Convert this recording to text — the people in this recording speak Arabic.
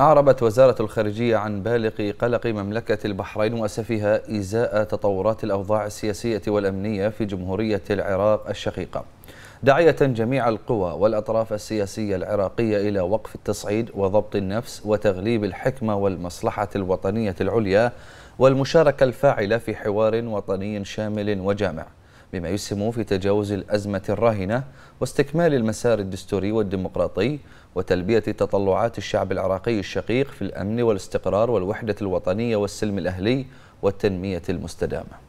أعربت وزارة الخارجية عن بالغ قلق مملكة البحرين وأسفها إزاء تطورات الأوضاع السياسية والأمنية في جمهورية العراق الشقيقة داعية جميع القوى والأطراف السياسية العراقية إلى وقف التصعيد وضبط النفس وتغليب الحكمة والمصلحة الوطنية العليا والمشاركة الفاعلة في حوار وطني شامل وجامع بما يسهم في تجاوز الأزمة الراهنة واستكمال المسار الدستوري والديمقراطي وتلبية تطلعات الشعب العراقي الشقيق في الأمن والاستقرار والوحدة الوطنية والسلم الأهلي والتنمية المستدامة